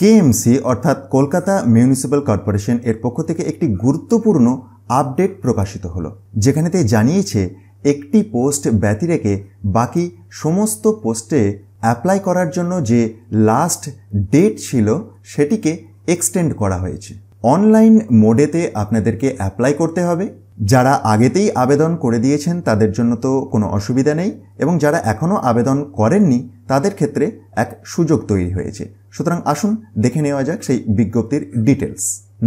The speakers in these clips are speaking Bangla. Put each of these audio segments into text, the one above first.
কেএমসি অর্থাৎ কলকাতা মিউনিসিপ্যাল কর্পোরেশন এর পক্ষ থেকে একটি গুরুত্বপূর্ণ আপডেট প্রকাশিত হলো তে জানিয়েছে একটি পোস্ট ব্যতি রেখে বাকি সমস্ত পোস্টে অ্যাপ্লাই করার জন্য যে লাস্ট ডেট ছিল সেটিকে এক্সটেন্ড করা হয়েছে অনলাইন মোডেতে আপনাদেরকে অ্যাপ্লাই করতে হবে যারা আগেতেই আবেদন করে দিয়েছেন তাদের জন্য তো কোনো অসুবিধা নেই এবং যারা এখনও আবেদন করেননি তাদের ক্ষেত্রে এক সুযোগ তৈরি হয়েছে সুতরাং আসুন দেখে নেওয়া যাক সেই বিজ্ঞপ্তির ডিটেলস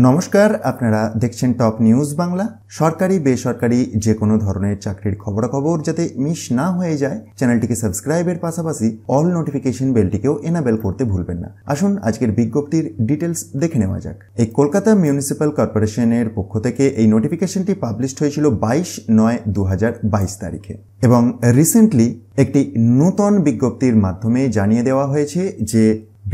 নমস্কার আপনারা দেখছেন টপ নিউজ বাংলা সরকারি বেসরকারি যে কোনো ধরনের চাকরির খবরাখবর যাতে মিস না হয়ে যায় চ্যানেলটিকে সাবস্ক্রাইবের পাশাপাশি অল নোটিফিকেশন বেলটিকেও এনাবেল করতে ভুলবেন না আসুন আজকের বিজ্ঞপ্তির ডিটেলস দেখে নেওয়া যাক এই কলকাতা মিউনিসিপ্যাল কর্পোরেশনের পক্ষ থেকে এই নোটিফিকেশনটি পাবলিশড হয়েছিল বাইশ নয় দু তারিখে এবং রিসেন্টলি একটি নূতন বিজ্ঞপ্তির মাধ্যমে জানিয়ে দেওয়া হয়েছে যে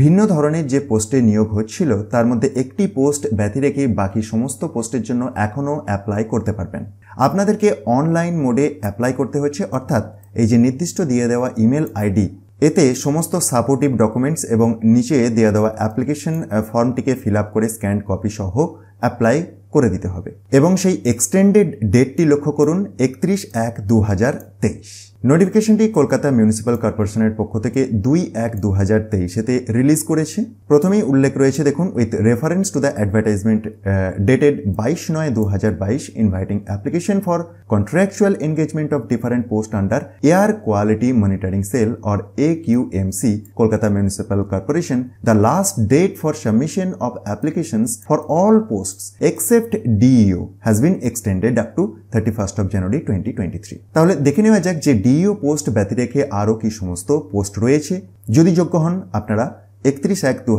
ভিন্ন ধরনের যে পোস্টে নিয়োগ হচ্ছিল তার মধ্যে একটি পোস্ট ব্যথি রেখে বাকি সমস্ত পোস্টের জন্য এখনও অ্যাপ্লাই করতে পারবেন আপনাদেরকে অনলাইন মোডে অ্যাপ্লাই করতে হচ্ছে অর্থাৎ এই যে নির্দিষ্ট দিয়ে দেওয়া ইমেল আইডি এতে সমস্ত সাপোর্টিভ ডকুমেন্টস এবং নিচে দেওয়া দেওয়া অ্যাপ্লিকেশন ফর্মটিকে ফিল আপ করে স্ক্যান্ড কপি সহ অ্যাপ্লাই করে দিতে হবে এবং সেই এক্সটেন্ডেড ডেটটি লক্ষ্য করুন একত্রিশ এক দু হাজার তেইশ নোটিফিকেশনটি কলকাতা মিউনিসিপ্যাল কর্পোরেশনের পক্ষ থেকে দুই এক দু হাজার তেইশেতে রিলিজ করেছে প্রথমেই উল্লেখ রয়েছে দেখুন with reference to the advertisement dated বাইশ নয় দু হাজার বাইশ inviting application for contractual engagement of different post under air quality monitoring cell or A Q M C Kolkata municipal corporation the last date for submission of applications for all post except DEO has been extended up to thirty first of January twenty twenty three তাহলে দেখে নেওয়া যাক যে ডি সিইও পোস্ট ব্যতী রেখে আরও কি সমস্ত পোস্ট রয়েছে যদি যোগ্য হন আপনারা একত্রিশ এক দু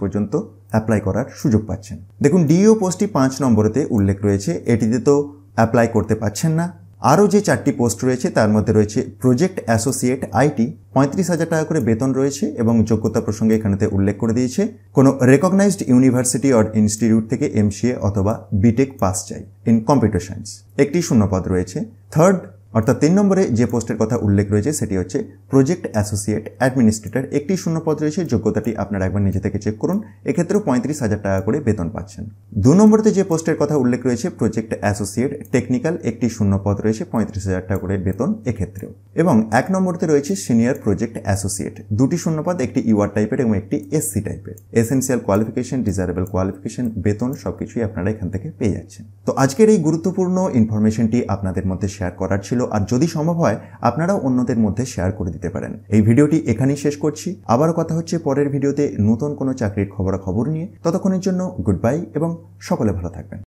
পর্যন্ত অ্যাপ্লাই করার সুযোগ পাচ্ছেন দেখুন ডিইও পোস্টটি পাঁচ নম্বরেতে উল্লেখ রয়েছে এটিতে তো অ্যাপ্লাই করতে পাচ্ছেন না আরও যে চারটি পোস্ট রয়েছে তার মধ্যে রয়েছে প্রজেক্ট অ্যাসোসিয়েট আইটি পঁয়ত্রিশ হাজার টাকা করে বেতন রয়েছে এবং যোগ্যতা প্রসঙ্গে এখানেতে উল্লেখ করে দিয়েছে কোনো রেকগনাইজড ইউনিভার্সিটি অর ইনস্টিটিউট থেকে এমসিএ অথবা বিটেক পাস চাই ইন কম্পিউটার সায়েন্স একটি শূন্যপদ রয়েছে থার্ড অর্থাৎ তিন নম্বরে যে পোস্টের কথা উল্লেখ রয়েছে সেটি হচ্ছে প্রজেক্ট অ্যাসোসিয়েট অ্যাডমিনিস্ট্রেটর একটি শূন্য পদ রয়েছে যোগ্যতাটি আপনারা একবার নিজে থেকে চেক করুন এক্ষেত্রেও পঁয়ত্রিশ হাজার টাকা করে বেতন পাচ্ছেন দু নম্বরতে যে পোস্টের কথা উল্লেখ রয়েছে প্রজেক্ট অ্যাসোসিয়েট টেকনিক্যাল একটি শূন্য পদ রয়েছে পঁয়ত্রিশ হাজার টাকা করে বেতন এক্ষেত্রেও এবং এক নম্বরতে রয়েছে সিনিয়র প্রজেক্ট অ্যাসোসিয়েট দুটি শূন্যপদ একটি ইউআর টাইপের এবং একটি এসসি টাইপের এসেন্সিয়াল কোয়ালিফিকেশন ডিজারেবল কোয়ালিফিকেশন বেতন সবকিছুই আপনারা এখান থেকে পেয়ে যাচ্ছেন তো আজকের এই গুরুত্বপূর্ণ ইনফরমেশনটি আপনাদের মধ্যে শেয়ার করার ছিল ভালো আর যদি সম্ভব হয় আপনারাও অন্যদের মধ্যে শেয়ার করে দিতে পারেন এই ভিডিওটি এখানেই শেষ করছি আবারও কথা হচ্ছে পরের ভিডিওতে নতুন কোনো চাকরির খবরাখবর নিয়ে ততক্ষণের জন্য গুড বাই এবং সকলে ভালো থাকবেন